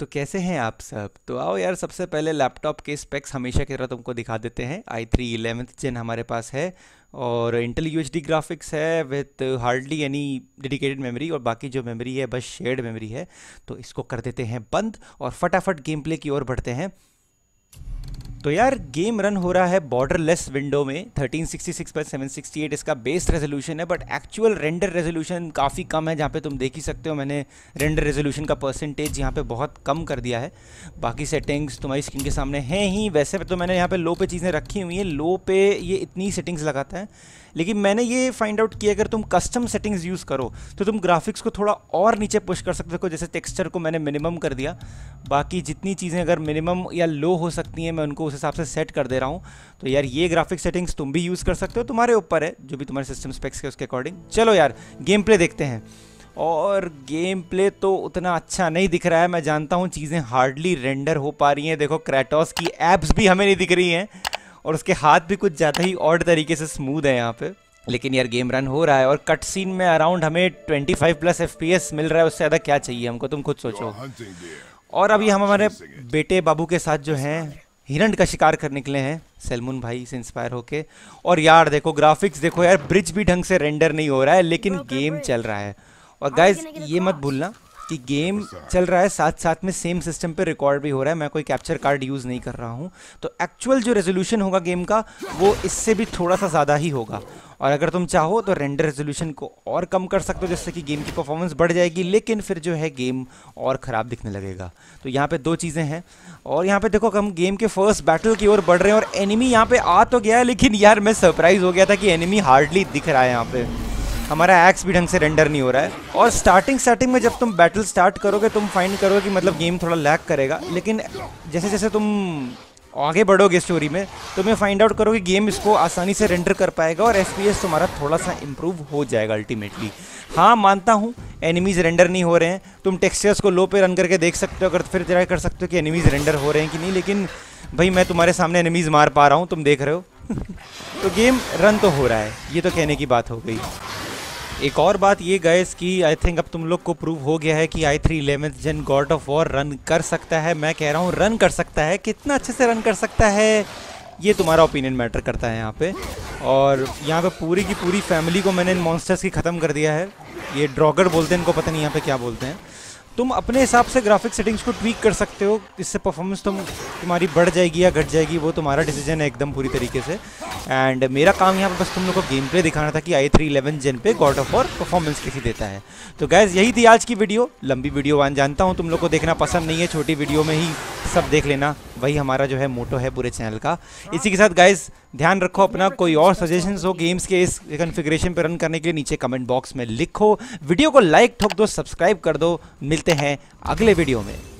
तो कैसे हैं आप सब तो आओ यार सबसे पहले लैपटॉप के स्पेक्स हमेशा की तरह तुमको दिखा देते हैं आई थ्री इलेवेंथ जेन हमारे पास है और इंटेल यू ग्राफिक्स है with hardly any dedicated memory और बाकी जो मेमोरी है बस शेयर्ड मेमोरी है तो इसको कर देते हैं बंद और फटाफट गेम प्ले की ओर बढ़ते हैं तो यार गेम रन हो रहा है बॉर्डरलेस विंडो में 1366 पर 768 इसका बेस रेजोल्यूशन है बट एक्चुअल रेंडर रेजोल्यूशन काफ़ी कम है जहाँ पे तुम देख ही सकते हो मैंने रेंडर रेजोल्यूशन का परसेंटेज यहाँ पे बहुत कम कर दिया है बाकी सेटिंग्स तुम्हारी स्क्रीन के सामने हैं ही वैसे तो मैंने यहाँ पर लो पे चीज़ें रखी हुई हैं लो पे ये इतनी सेटिंग्स लगाता है लेकिन मैंने ये फाइंड आउट किया अगर तुम कस्टम सेटिंग्स यूज़ करो तो तुम ग्राफिक्स को थोड़ा और नीचे पुश कर सकते हो जैसे टेक्स्चर को मैंने मिनिमम कर दिया बाकी जितनी चीज़ें अगर मिनिमम या लो हो सकती हैं मैं उनको उस हिसाब से सेट कर दे रहा हूँ तो यार ये ग्राफिक सेटिंग्स तुम भी यूज़ कर सकते हो तुम्हारे ऊपर है जो भी तुम्हारे सिस्टम स्पेक्स के उसके अकॉर्डिंग चलो यार गेम प्ले देखते हैं और गेम प्ले तो उतना अच्छा नहीं दिख रहा है मैं जानता हूँ चीज़ें हार्डली रेंडर हो पा रही हैं देखो क्रैटोस की एप्स भी हमें नहीं दिख रही हैं और उसके हाथ भी कुछ ज़्यादा ही ऑड तरीके से स्मूद है यहाँ पर लेकिन यार गेम रन हो रहा है और कट सीन में अराउंड हमें 25 प्लस एफ मिल रहा है उससे ज़्यादा क्या चाहिए हमको तुम खुद सोचो और अभी हम हमारे बेटे बाबू के साथ जो हैं हिरण का शिकार कर निकले हैं सलमुन भाई से इंस्पायर होके और यार देखो ग्राफिक्स देखो यार ब्रिज भी ढंग से रेंडर नहीं हो रहा है लेकिन गेम चल रहा है और गाइज ये मत भूलना कि गेम चल रहा है साथ साथ में सेम सिस्टम पे रिकॉर्ड भी हो रहा है मैं कोई कैप्चर कार्ड यूज़ नहीं कर रहा हूँ तो एक्चुअल जो रेजोल्यूशन होगा गेम का वो इससे भी थोड़ा सा ज़्यादा ही होगा और अगर तुम चाहो तो रेंडर रेजोल्यूशन को और कम कर सकते हो जिससे कि गेम की परफॉर्मेंस बढ़ जाएगी लेकिन फिर जो है गेम और ख़राब दिखने लगेगा तो यहाँ पे दो चीज़ें हैं और यहाँ पे देखो हम गेम के फर्स्ट बैटल की ओर बढ़ रहे हैं और एनिमी यहाँ पे आ तो गया है लेकिन यार मैं सरप्राइज़ हो गया था कि एनिमी हार्डली दिख रहा है यहाँ पे हमारा एक्स भी ढंग से रेंडर नहीं हो रहा है और स्टार्टिंग स्टार्टिंग में जब तुम बैटल स्टार्ट करोगे तुम फाइंड करोगे कि मतलब गेम थोड़ा लैक करेगा लेकिन जैसे जैसे तुम आगे बढ़ोगे स्टोरी में तुम्हें फाइंड आउट करोगे गेम इसको आसानी से रेंडर कर पाएगा और एफ तुम्हारा थोड़ा सा इम्प्रूव हो जाएगा अल्टीमेटली हाँ मानता हूँ एनिमीज़ रेंडर नहीं हो रहे हैं तुम टेक्सचर्स को लो पे रन करके देख सकते हो अगर फिर ट्राई कर सकते हो कि एनिमीज़ रेंडर हो रहे हैं कि नहीं लेकिन भाई मैं तुम्हारे सामने एनिमीज़ मार पा रहा हूँ तुम देख रहे हो तो गेम रन तो हो रहा है ये तो कहने की बात हो गई एक और बात ये गैस कि आई थिंक अब तुम लोग को प्रूव हो गया है कि I three eleventh gen God of War run कर सकता है मैं कह रहा हूँ रन कर सकता है कितना अच्छे से रन कर सकता है ये तुम्हारा ओपिनियन मैटर करता है यहाँ पे और यहाँ पे पूरी की पूरी फैमिली को मैंने इन मॉन्स्टर्स की ख़त्म कर दिया है ये ड्रॉगर बोलते हैं इनको पता नहीं यहाँ पे क्या बोलते हैं तुम अपने हिसाब से ग्राफिक सेटिंग्स को ट्वीक कर सकते हो इससे परफॉर्मेंस तुम तुम्हारी बढ़ जाएगी या घट जाएगी वो तुम्हारा डिसीजन है एकदम पूरी तरीके से एंड मेरा काम यहाँ पर बस तुम लोग को गेम प्ले दिखाना था कि आई थ्री इलेवन जेन पे गॉड ऑफ और परफॉर्मेंस कैसी देता है तो गैस यही थी आज की वीडियो लंबी वीडियो वन जानता हूँ तुम लोग को देखना पसंद नहीं है छोटी वीडियो में ही सब देख लेना वही हमारा जो है मोटो है पूरे चैनल का इसी के साथ गाइज ध्यान रखो अपना कोई और सजेशन हो गेम्स के इस कन्फिग्रेशन पर रन करने के लिए नीचे कमेंट बॉक्स में लिखो वीडियो को लाइक ठोक दो सब्सक्राइब कर दो मिलते हैं अगले वीडियो में